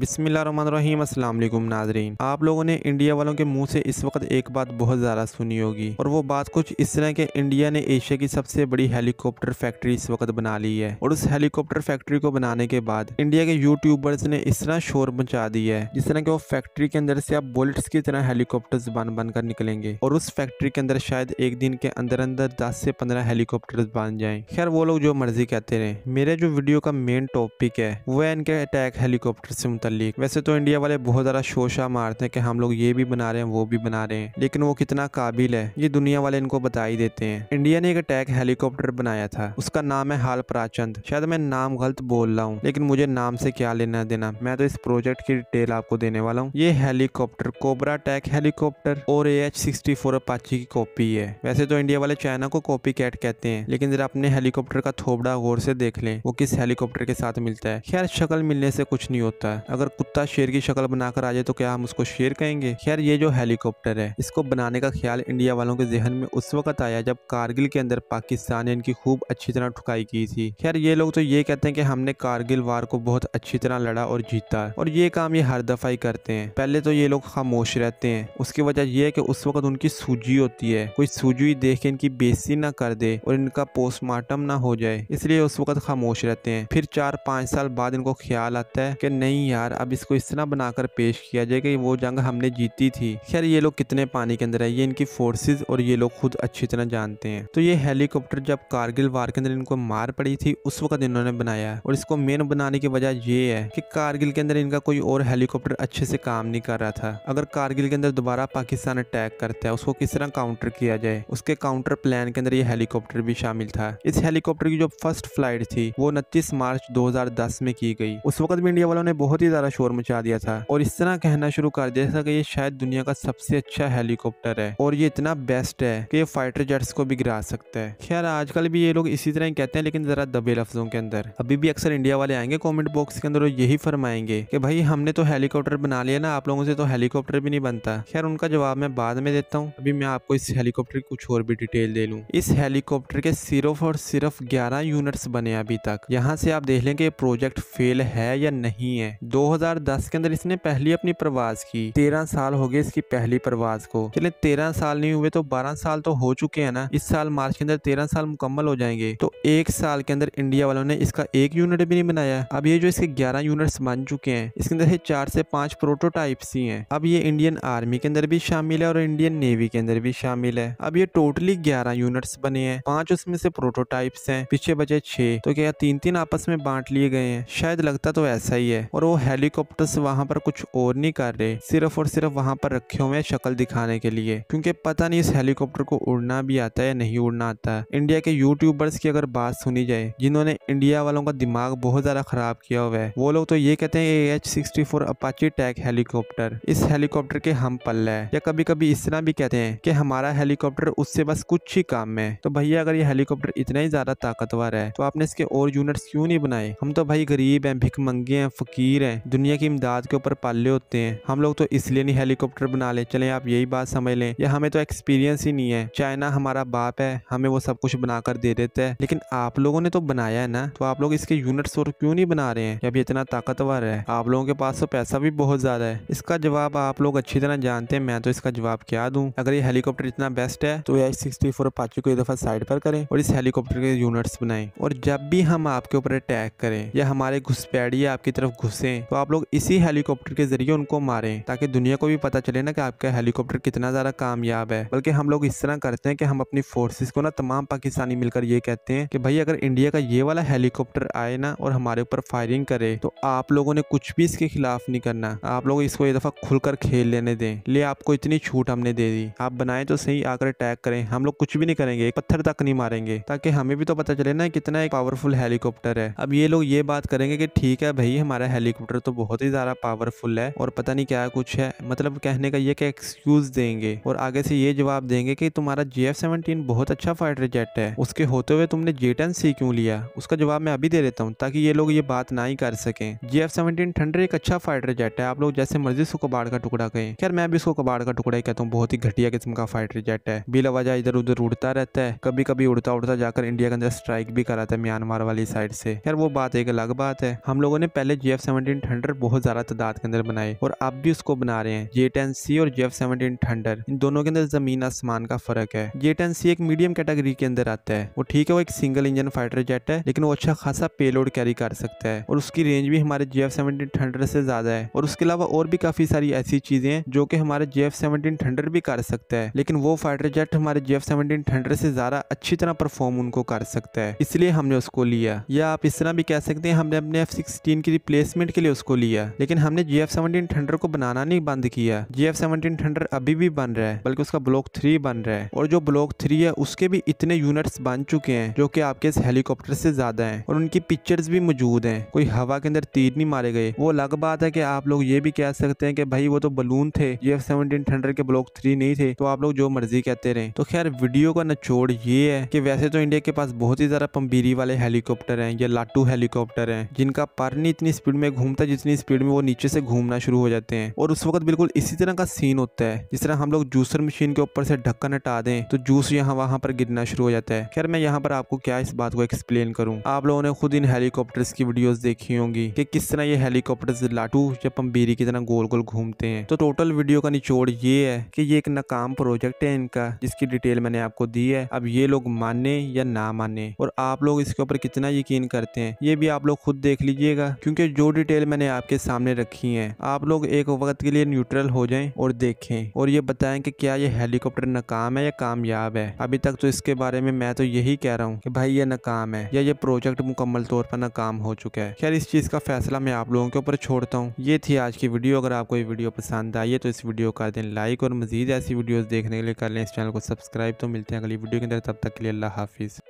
बिसमीम रही वालेकुम नाजरीन आप लोगों ने इंडिया वालों के मुंह से इस वक्त एक बात बहुत ज़्यादा सुनी होगी और वो बात कुछ इस तरह के इंडिया ने एशिया की सबसे बड़ी हेलीकॉप्टर फैक्ट्री इस वक्त बना ली है और उस हेलीकॉप्टर फैक्ट्री को बनाने के बाद इंडिया के यूट्यूबर्स ने इस तरह शोर मचा दी है जिस तरह की वो फैक्ट्री के अंदर से आप बुलेट्स की तरह हेलीकॉप्टर बन बन कर निकलेंगे और उस फैक्ट्री के अंदर शायद एक दिन के अंदर अंदर दस से पंद्रह हेलीकॉप्टर बन जाए खैर वो लोग जो मर्जी कहते रहे मेरे जो वीडियो का मेन टॉपिक है वह इनके अटैक हेलीकॉप्टर से मुतलिक वैसे तो इंडिया वाले बहुत ज़्यादा शोशा मारते हैं कि हम लोग ये भी बना रहे हैं वो भी बना रहे हैं लेकिन वो कितना काबिल है ये दुनिया वाले इनको बता ही देते हैं इंडिया ने एक अटैक हेलीकॉप्टर बनाया था उसका नाम है हाल प्राचंद शायद मैं नाम गलत बोल रहा हूँ लेकिन मुझे नाम से क्या लेना देना मैं तो इस प्रोजेक्ट की डिटेल आपको देने वाला हूँ ये हेलीकॉप्टर कोबरा टैक हेलीकॉप्टर और A H sixty four Apache की कॉपी है वैसे तो इंडिया वाले चाइना को कॉपी कैट कहते हैं लेकिन जरा अपने हेलीकॉप्टर का थोबड़ा गौर से देख लें वो किस हेलीकॉप्टर के साथ मिलता है खैर शक्ल मिलने से कुछ नहीं होता अगर कुत्ता शेर की शक्ल बनाकर आ जाए तो क्या हम उसको शेर कहेंगे खैर ये जो हेलीकॉप्टर है इसको बनाने का ख्याल इंडिया वालों के जहन में उस वक्त आया जब कारगिल के अंदर पाकिस्तान ने इनकी खूब अच्छी तरह ठुकाई की थी खैर ये लोग तो ये कहते हैं कि हमने कारगिल वार को बहुत अच्छी तरह लड़ा और जीता और ये काम ये हर दफा ही करते हैं पहले तो ये लोग खामोश रहते हैं उसकी वजह यह है कि उस वक्त उनकी सूजी होती है कोई सूजी देख के इनकी बेसी ना कर दे और इनका पोस्टमार्टम ना हो जाए इसलिए उस वक्त खामोश रहते हैं फिर चार पाँच साल बाद इनको ख्याल आता है कि नहीं यार यार अब इसको इस तरह बनाकर पेश किया जाए कि वो जंग हमने जीती थी खैर ये लोग कितने पानी के अंदर है ये इनकी फोर्सेज और ये लोग खुद अच्छी तरह जानते हैं तो ये हेलीकॉप्टर जब कारगिल वार के अंदर इनको मार पड़ी थी उस वक्त इन्होंने बनाया और इसको मेन बनाने की वजह ये है की कारगिल के अंदर इनका कोई और हेलीकॉप्टर अच्छे से काम नहीं कर रहा था अगर कारगिल के अंदर दोबारा पाकिस्तान अटैक करता है उसको किस तरह काउंटर किया जाए उसके काउंटर प्लान के अंदर ये हेलीकॉप्टर भी शामिल था इस हेलीकॉप्टर की जो फर्स्ट फ्लाइट थी वो उनतीस मार्च 2010 में की गई उस वक्त भी इंडिया वालों ने बहुत ही ज़्यादा शोर मचा दिया था और इस तरह कहना शुरू कर दिया था कि ये शायद दुनिया का सबसे अच्छा हेलीकॉप्टर है और ये इतना बेस्ट है कि ये फाइटर जेट्स को भी गिरा सकता है खैर आजकल भी ये लोग इसी तरह ही कहते हैं लेकिन ज़रा दबे लफ्ज़ों के अंदर अभी भी अक्सर इंडिया वाले आएंगे कॉमेंट बॉक्स के अंदर और यही फरमाएंगे कि भाई हमने तो हेलीकॉप्टर बना लिया ना आप लोगों से तो हेलीकॉप्टर भी नहीं बनता खैर उनका जवाब मैं बाद में देता हूँ अभी मैं आपको इस हेलीकॉप्टर की कुछ और भी डिटेल दे लूँ इस हेलीकॉप्टर के सिर्फ और सिर्फ ग्यारह यूनिट्स बने अभी तक यहाँ से आप देख लें कि प्रोजेक्ट फेल है या नहीं है दो 2010 के अंदर इसने पहली अपनी प्रवास की तेरह साल हो गए इसकी पहली प्रवास को चले तेरह साल नहीं हुए तो बारह साल तो हो चुके हैं ना इस साल मार्च के अंदर तेरह साल मुकम्मल हो जाएंगे तो एक साल के अंदर इंडिया वालों ने इसका एक यूनिट भी नहीं बनाया अब ये जो इसके ग्यारह यूनिट बन चुके हैं इसके अंदर चार से पांच प्रोटोटाइप ही है अब ये इंडियन आर्मी के अंदर भी शामिल है और इंडियन नेवी के अंदर भी शामिल है अब ये टोटली ग्यारह यूनिट्स बने हैं पांच उसमें से प्रोटोटाइप्स हैं पीछे बचे छह तो क्या तीन तीन आपस में बांट लिए गए हैं शायद लगता तो ऐसा ही है और वो हेलीकॉप्टर से वहाँ पर कुछ और नहीं कर रहे सिर्फ और सिर्फ वहाँ पर रखे हुए हैं शक्ल दिखाने के लिए क्योंकि पता नहीं इस हेलीकॉप्टर को उड़ना भी आता है या नहीं उड़ना आता है इंडिया के यूट्यूबर्स की अगर बात सुनी जाए जिन्होंने इंडिया वालों का दिमाग बहुत ज़्यादा ख़राब किया हुआ है वो लोग तो ये कहते हैं H sixty four Apache attack helicopter इस हेलीकॉप्टर के हम पल्ला है या कभी कभी इस तरह भी कहते हैं कि हमारा हेलीकॉप्टर उससे बस कुछ ही काम है तो भैया अगर ये हेलीकॉप्टर इतना ही ज़्यादा ताकतवर है तो आपने इसके और यूनिट्स क्यों नहीं बनाए हम तो भाई गरीब हैं भिक मंगे हैं फकीर हैं हैं दुनिया की इमदाद के ऊपर पाले होते हैं हम लोग तो इसलिए नहीं हेलीकॉप्टर बना ले चले आप यही बात समझ लें या हमें तो एक्सपीरियंस ही नहीं है चाइना हमारा बाप है हमें वो सब कुछ बना कर दे देते हैं लेकिन आप लोगों ने तो बनाया है ना तो आप लोग इसके यूनिट्स और क्यों नहीं बना रहे हैं जब इतना ताकतवर है आप लोगों के पास तो पैसा भी बहुत ज्यादा है इसका जवाब आप लोग अच्छी तरह जानते हैं मैं तो इसका जवाब क्या दूँ अगर ये हेलीकॉप्टर इतना बेस्ट है तो एच सिक्सटी फोर पाची को एक दफा साइड पर करें और इस हेलीकॉप्टर के यूनिट्स बनाएं और जब भी हम आपके ऊपर अटैक करें या हमारे घुसपैठी आपकी तरफ घुसे तो आप लोग इसी हेलीकॉप्टर के जरिए उनको मारें ताकि दुनिया को भी पता चले ना कि आपका हेलीकॉप्टर कितना ज़्यादा कामयाब है बल्कि हम लोग इस तरह करते हैं कि हम अपनी फोर्सेस को ना तमाम पाकिस्तानी मिलकर ये कहते हैं कि भाई अगर इंडिया का ये वाला हेलीकॉप्टर आए ना और हमारे ऊपर फायरिंग करे तो आप लोगों ने कुछ भी इसके खिलाफ नहीं करना आप लोग इसको ये दफ़ा खुलकर खेल लेने दें ले आपको इतनी छूट हमने दे दी आप बनाए तो सही आकर अटैक करें हम लोग कुछ भी नहीं करेंगे पत्थर तक नहीं मारेंगे ताकि हमें भी तो पता चले ना कितना एक पावरफुल हेलीकॉप्टर है अब ये लोग ये बात करेंगे कि ठीक है भाई हमारा हेलीकॉप्टर मोटर तो बहुत ही ज़्यादा पावरफुल है और पता नहीं क्या कुछ है मतलब कहने का ये एक्सक्यूज़ देंगे और आगे से ये जवाब देंगे कि तुम्हारा जे एफ सेवनटीन बहुत अच्छा फाइटर जेट है उसके होते हुए तुमने जे टेन सी क्यूँ लिया उसका जवाब मैं अभी दे देता हूँ ताकि ये लोग ये बात ना ही कर सके जे एफ सेवनटीन थंडर एक अच्छा फाइटर जेट है आप लोग जैसे मर्जी उसको कबाड़ का टुकड़ा कहें खैर मैं भी इसको कबाड़ का टुकड़ा ही कहता हूँ बहुत ही घटिया किस्म का फाइटर जेट है बिलावाजा इधर उधर उड़ता रहता है कभी कभी उड़ता उड़ता जाकर इंडिया के अंदर स्ट्राइक भी कराता है म्यांमार वाली साइड से खैर वो बात एक अलग बात है हम लोगों ने पहले जी एफ सेवनटीन थंडर बहुत ज़्यादा तादाद के अंदर बनाए और आप भी उसको बना रहे हैं जे टेन सी और जेफ सेवनटीन थंडर इन दोनों के अंदर ज़मीन आसमान का फ़र्क है जे टेन सी एक मीडियम कैटेगरी के अंदर आता है वो ठीक है वो एक सिंगल इंजन फाइटर जेट है लेकिन वो अच्छा खासा पेलोड कैरी कर सकता है और उसकी रेंज भी हमारे जे एफ सेवनटीन थंडर से ज़्यादा है और उसके अलावा और भी काफ़ी सारी ऐसी चीज़ें हैं जो कि हमारे जे एफ सेवनटीन थंडर भी कर सकता है लेकिन वो फाइटर जेट हमारे जे एफ सेवनटीन थंडर से ज़्यादा अच्छी तरह परफॉर्म उनको कर सकता है इसलिए हमने उसको लिया या आप इस तरह भी कह सकते हैं हमने अपने एफ सिक्सटीन की रिप्लेसमेंट के लिए उसको लिया लेकिन हमने जी एफ सेवनटीन थंडर को बनाना नहीं बंद किया जी एफ सेवनटीन थंडर अभी भी बन रहा है बल्कि उसका ब्लॉक थ्री बन रहा है और जो ब्लॉक थ्री है उसके भी इतने यूनिट्स बन चुके हैं जो कि आपके इस हेलीकॉप्टर से ज्यादा है और उनकी पिक्चर्स भी मौजूद है कोई हवा के अंदर तीर नहीं मारे गए वो अलग बात है की आप लोग ये भी कह सकते हैं कि भाई वो तो बलून थे जी एफ सेवनटीन थंडर के ब्लॉक थ्री नहीं थे तो आप लोग जो मर्जी कहते रहे तो खैर वीडियो का नचोड़ ये है कि वैसे तो इंडिया के पास बहुत ही ज्यादा पंबीरी वाले हेलीकॉप्टर हैं या लाटू हेलीकॉप्टर हैं जिनका नहीं इतनी स्पीड में घूमता होता है जितनी स्पीड में वो नीचे से घूमना शुरू हो जाते हैं और उस वक्त बिल्कुल इसी तरह का सीन होता है जिस तरह हम लोग जूसर मशीन के ऊपर से ढक्कन हटा दें तो जूस यहाँ वहाँ पर गिरना शुरू हो जाता है खैर मैं यहाँ पर आपको क्या इस बात को एक्सप्लेन करूँ आप लोगों ने खुद इन हेलीकॉप्टर्स की वीडियोस देखी होंगी की किस तरह ये हेलीकॉप्टर लाटू या पंबीरी की तरह गोल गोल घूमते हैं तो टोटल वीडियो का निचोड़ ये है की ये एक नाकाम प्रोजेक्ट है इनका जिसकी डिटेल मैंने आपको दी है अब ये लोग माने या ना माने और आप लोग इसके ऊपर कितना यकीन करते हैं ये भी आप लोग खुद देख लीजिएगा क्योंकि जो डिटेल मैंने आपके सामने रखी हैं आप लोग एक वक्त के लिए न्यूट्रल हो जाएं और देखें और ये बताएं कि क्या ये हेलीकॉप्टर नाकाम है या कामयाब है अभी तक तो इसके बारे में मैं तो यही कह रहा हूँ कि भाई ये नाकाम है या ये प्रोजेक्ट मुकम्मल तौर पर नाकाम हो चुका है खैर इस चीज़ का फैसला मैं आप लोगों के ऊपर छोड़ता हूँ ये थी आज की वीडियो अगर आपको ये वीडियो पसंद आई है तो इस वीडियो का दें लाइक और मजीद ऐसी वीडियोज़ देखने के लिए कर लें इस चैनल को सब्सक्राइब तो मिलते हैं अगली वीडियो के अंदर तब तक के लिए अल्लाह हाफिज़